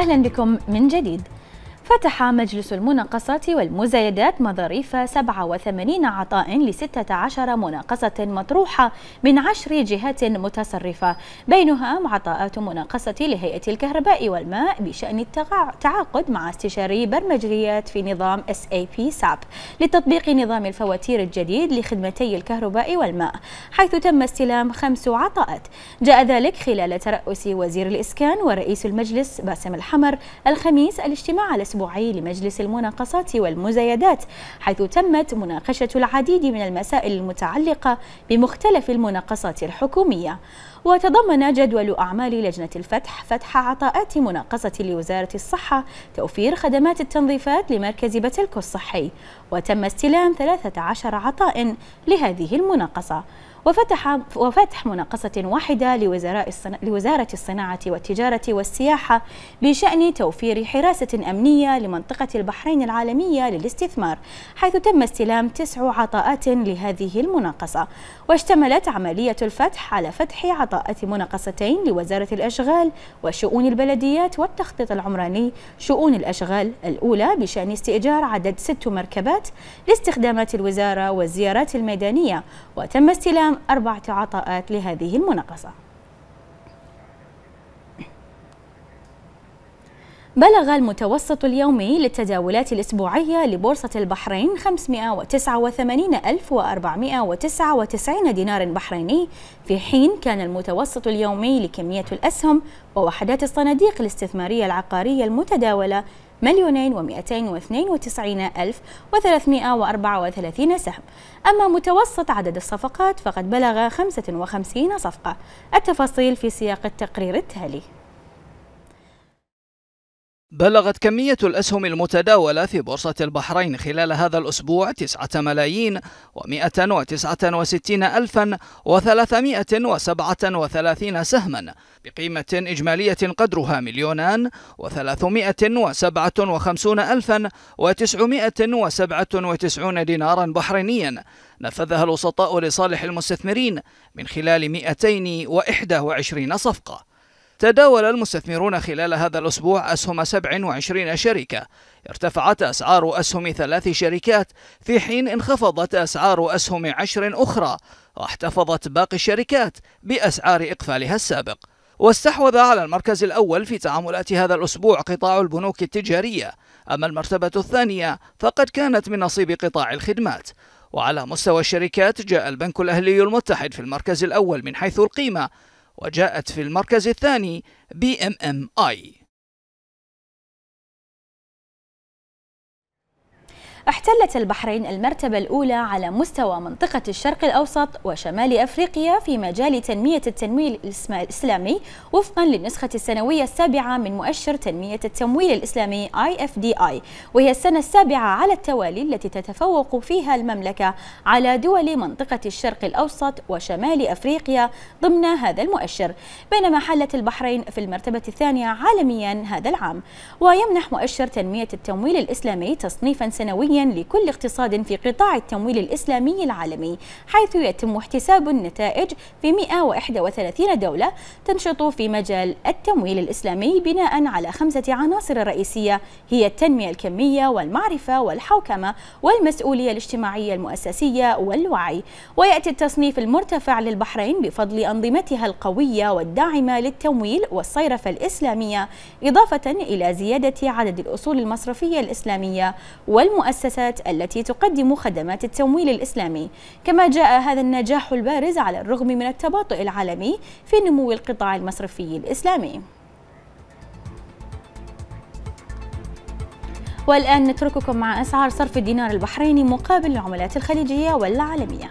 أهلا بكم من جديد فتح مجلس المناقصة والمزايدات مظاريف 87 عطاء ل 16 مناقصة مطروحة من عشر جهات متصرفة بينها عطاءات مناقصة لهيئة الكهرباء والماء بشأن التعاقد مع استشاري برمجيات في نظام SAP ساب لتطبيق نظام الفواتير الجديد لخدمتي الكهرباء والماء حيث تم استلام خمس عطاءات جاء ذلك خلال ترأس وزير الإسكان ورئيس المجلس باسم الحمر الخميس الاجتماع الأسبوع الأسبوعي لمجلس المناقصات والمزايدات حيث تمت مناقشة العديد من المسائل المتعلقة بمختلف المناقصات الحكومية وتضمن جدول أعمال لجنة الفتح فتح عطاءات مناقصة لوزارة الصحة توفير خدمات التنظيفات لمركز بتلكو الصحي وتم استلام 13 عطاء لهذه المناقصة وفتح وفتح مناقصة واحدة لوزارة الصناعة والتجارة والسياحة بشأن توفير حراسة أمنية لمنطقة البحرين العالمية للاستثمار حيث تم استلام تسع عطاءات لهذه المناقصة واشتملت عملية الفتح على فتح عطاء إعطاء مناقصتين لوزارة الأشغال وشؤون البلديات والتخطيط العمراني شؤون الأشغال الأولى بشأن استئجار عدد ست مركبات لاستخدامات الوزارة والزيارات الميدانية وتم استلام أربعة عطاءات لهذه المناقصة بلغ المتوسط اليومي للتداولات الأسبوعية لبورصة البحرين 589499 دينار بحريني في حين كان المتوسط اليومي لكمية الأسهم ووحدات الصناديق الاستثمارية العقارية المتداولة مليونين ومئتين واثنين وتسعين ألف وثلاثمائة وأربعة وثلاثين سهم أما متوسط عدد الصفقات فقد بلغ خمسة وخمسين صفقة التفاصيل في سياق التقرير التالي بلغت كمية الأسهم المتداولة في بورصة البحرين خلال هذا الأسبوع 9 ملايين و169 ألفا و337 سهما بقيمة إجمالية قدرها مليونان و357 ألفا و997 دينارا بحرينيا نفذها الوسطاء لصالح المستثمرين من خلال 221 صفقة تداول المستثمرون خلال هذا الأسبوع أسهم 27 شركة ارتفعت أسعار أسهم ثلاث شركات في حين انخفضت أسعار أسهم عشر أخرى واحتفظت باقي الشركات بأسعار إقفالها السابق واستحوذ على المركز الأول في تعاملات هذا الأسبوع قطاع البنوك التجارية أما المرتبة الثانية فقد كانت من نصيب قطاع الخدمات وعلى مستوى الشركات جاء البنك الأهلي المتحد في المركز الأول من حيث القيمة وجاءت في المركز الثاني بي ام ام اي احتلت البحرين المرتبة الأولى على مستوى منطقة الشرق الأوسط وشمال أفريقيا في مجال تنمية التمويل الإسلامي وفقا للنسخة السنوية السابعة من مؤشر تنمية التمويل الإسلامي IFDI وهي السنة السابعة على التوالي التي تتفوق فيها المملكة على دول منطقة الشرق الأوسط وشمال أفريقيا ضمن هذا المؤشر بينما حلت البحرين في المرتبة الثانية عالميا هذا العام ويمنح مؤشر تنمية التمويل الإسلامي تصنيفا سنويا لكل اقتصاد في قطاع التمويل الإسلامي العالمي حيث يتم احتساب النتائج في 131 دولة تنشط في مجال التمويل الإسلامي بناء على خمسة عناصر رئيسية هي التنمية الكمية والمعرفة والحوكمة والمسؤولية الاجتماعية المؤسسية والوعي ويأتي التصنيف المرتفع للبحرين بفضل أنظمتها القوية والداعمة للتمويل والصيرفة الإسلامية إضافة إلى زيادة عدد الأصول المصرفية الإسلامية والمؤسسة المؤسسات التي تقدم خدمات التمويل الإسلامي كما جاء هذا النجاح البارز على الرغم من التباطؤ العالمي في نمو القطاع المصرفي الإسلامي والآن نترككم مع أسعار صرف الدينار البحريني مقابل العملات الخليجية والعالمية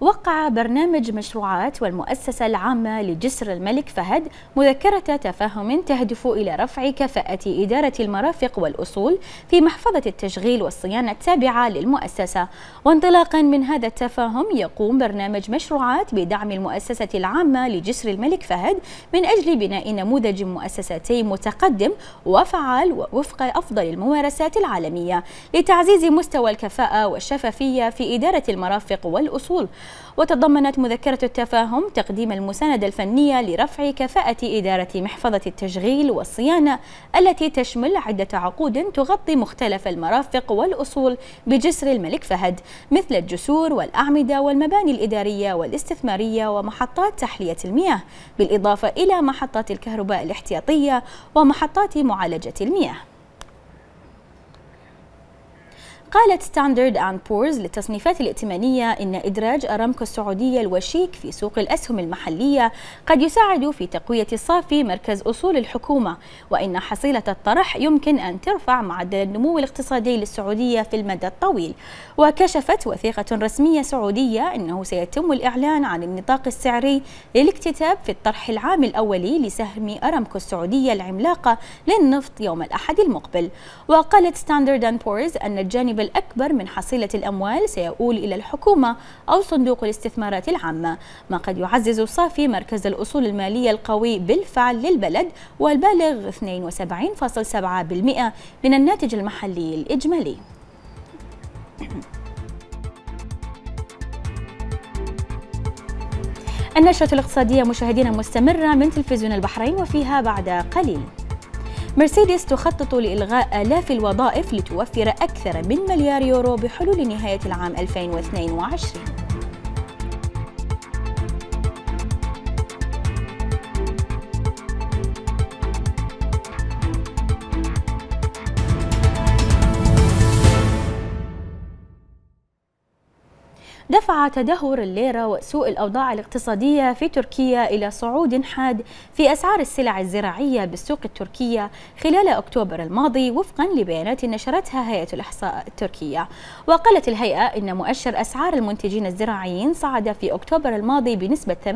وقع برنامج مشروعات والمؤسسة العامة لجسر الملك فهد مذكرة تفاهم تهدف إلى رفع كفاءة إدارة المرافق والأصول في محفظة التشغيل والصيانة التابعة للمؤسسة وانطلاقا من هذا التفاهم يقوم برنامج مشروعات بدعم المؤسسة العامة لجسر الملك فهد من أجل بناء نموذج مؤسساتي متقدم وفعال وفق أفضل الممارسات العالمية لتعزيز مستوى الكفاءة والشفافية في إدارة المرافق والأصول وتضمنت مذكرة التفاهم تقديم المساندة الفنية لرفع كفاءة إدارة محفظة التشغيل والصيانة التي تشمل عدة عقود تغطي مختلف المرافق والأصول بجسر الملك فهد مثل الجسور والأعمدة والمباني الإدارية والاستثمارية ومحطات تحلية المياه بالإضافة إلى محطات الكهرباء الاحتياطية ومحطات معالجة المياه قالت ستاندرد أند بورز للتصنيفات الائتمانية إن إدراج أرامكو السعودية الوشيك في سوق الأسهم المحلية قد يساعد في تقوية صافي مركز أصول الحكومة وإن حصيلة الطرح يمكن أن ترفع معدل النمو الاقتصادي للسعودية في المدى الطويل وكشفت وثيقة رسمية سعودية أنه سيتم الإعلان عن النطاق السعري للاكتتاب في الطرح العام الأولي لسهم أرامكو السعودية العملاقة للنفط يوم الأحد المقبل وقالت ستاندرد أند بورز أن الجانب الأكبر من حصيلة الأموال سيؤول إلى الحكومة أو صندوق الاستثمارات العامة ما قد يعزز صافي مركز الأصول المالية القوي بالفعل للبلد والبالغ 72.7% من الناتج المحلي الإجمالي النشرة الاقتصادية مشاهدينا مستمرة من تلفزيون البحرين وفيها بعد قليل مرسيدس تخطط لإلغاء آلاف الوظائف لتوفر أكثر من مليار يورو بحلول نهاية العام 2022 تدهور الليرة وسوء الأوضاع الاقتصادية في تركيا إلى صعود حاد في أسعار السلع الزراعية بالسوق التركية خلال أكتوبر الماضي وفقا لبيانات نشرتها هيئة الإحصاء التركية وقالت الهيئة إن مؤشر أسعار المنتجين الزراعيين صعد في أكتوبر الماضي بنسبة 18.22%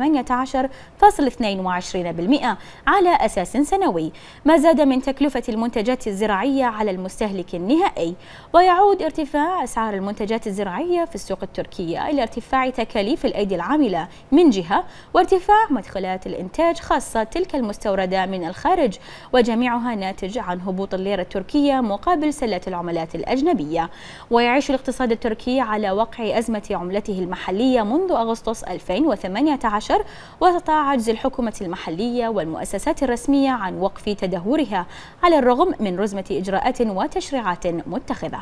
على أساس سنوي ما زاد من تكلفة المنتجات الزراعية على المستهلك النهائي ويعود ارتفاع أسعار المنتجات الزراعية في السوق التركية إلى ارتفاع تكاليف الأيدي العاملة من جهة وارتفاع مدخلات الإنتاج خاصة تلك المستوردة من الخارج وجميعها ناتج عن هبوط الليرة التركية مقابل سلة العملات الأجنبية ويعيش الاقتصاد التركي على وقع أزمة عملته المحلية منذ أغسطس 2018 عجز الحكومة المحلية والمؤسسات الرسمية عن وقف تدهورها على الرغم من رزمة إجراءات وتشريعات متخذة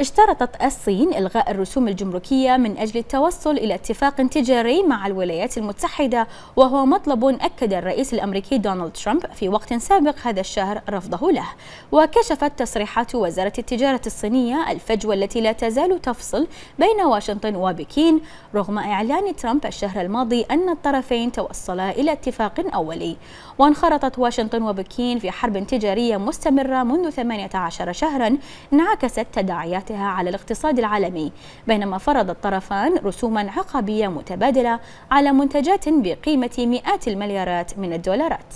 اشترطت الصين إلغاء الرسوم الجمركية من أجل التوصل إلى اتفاق تجاري مع الولايات المتحدة وهو مطلب أكد الرئيس الأمريكي دونالد ترامب في وقت سابق هذا الشهر رفضه له وكشفت تصريحات وزارة التجارة الصينية الفجوة التي لا تزال تفصل بين واشنطن وبكين رغم إعلان ترامب الشهر الماضي أن الطرفين توصلا إلى اتفاق أولي وانخرطت واشنطن وبكين في حرب تجارية مستمرة منذ 18 شهرا انعكست تداعيات وتأثيراتها على الاقتصاد العالمي بينما فرض الطرفان رسوما عقابية متبادلة على منتجات بقيمة مئات المليارات من الدولارات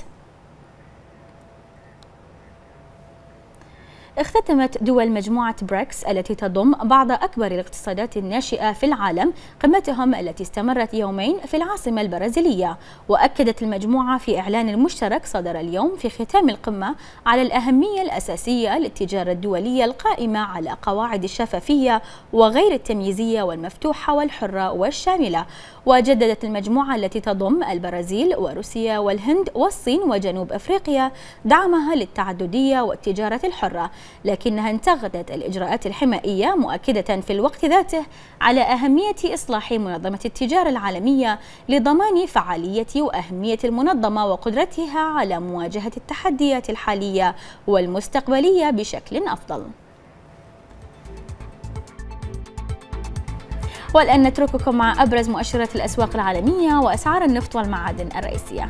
اختتمت دول مجموعة بريكس التي تضم بعض أكبر الاقتصادات الناشئة في العالم قمتهم التي استمرت يومين في العاصمة البرازيلية وأكدت المجموعة في إعلان مشترك صدر اليوم في ختام القمة على الأهمية الأساسية للتجارة الدولية القائمة على قواعد الشفافية وغير التمييزية والمفتوحة والحرة والشاملة وجددت المجموعة التي تضم البرازيل وروسيا والهند والصين وجنوب أفريقيا دعمها للتعددية والتجارة الحرة لكنها انتقدت الإجراءات الحمائية مؤكدة في الوقت ذاته على أهمية إصلاح منظمة التجارة العالمية لضمان فعالية وأهمية المنظمة وقدرتها على مواجهة التحديات الحالية والمستقبلية بشكل أفضل والآن نترككم مع أبرز مؤشرات الأسواق العالمية وأسعار النفط والمعادن الرئيسية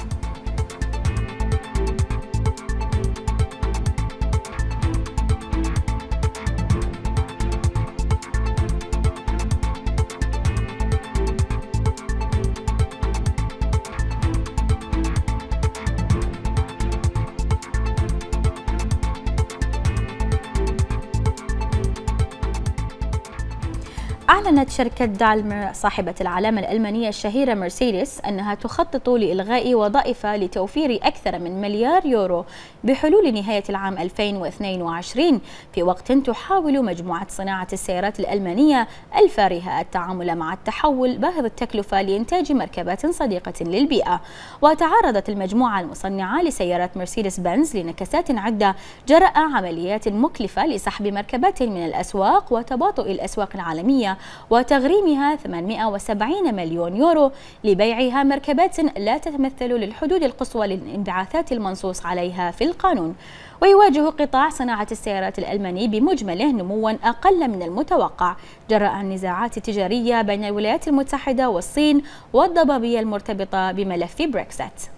أعلنت شركة دالمر صاحبة العلامة الألمانية الشهيرة مرسيدس أنها تخطط لإلغاء وظائفها لتوفير أكثر من مليار يورو بحلول نهاية العام 2022 في وقت تحاول مجموعة صناعة السيارات الألمانية الفارهة التعامل مع التحول باهظ التكلفة لإنتاج مركبات صديقة للبيئة وتعرضت المجموعة المصنعة لسيارات مرسيدس بنز لنكسات عدة جراء عمليات مكلفة لسحب مركبات من الأسواق وتباطؤ الأسواق العالمية وتغريمها 870 مليون يورو لبيعها مركبات لا تتمثل للحدود القصوى للانبعاثات المنصوص عليها في القانون ويواجه قطاع صناعة السيارات الألماني بمجمله نموا أقل من المتوقع جراء النزاعات التجارية بين الولايات المتحدة والصين والضبابية المرتبطة بملف بريكسيت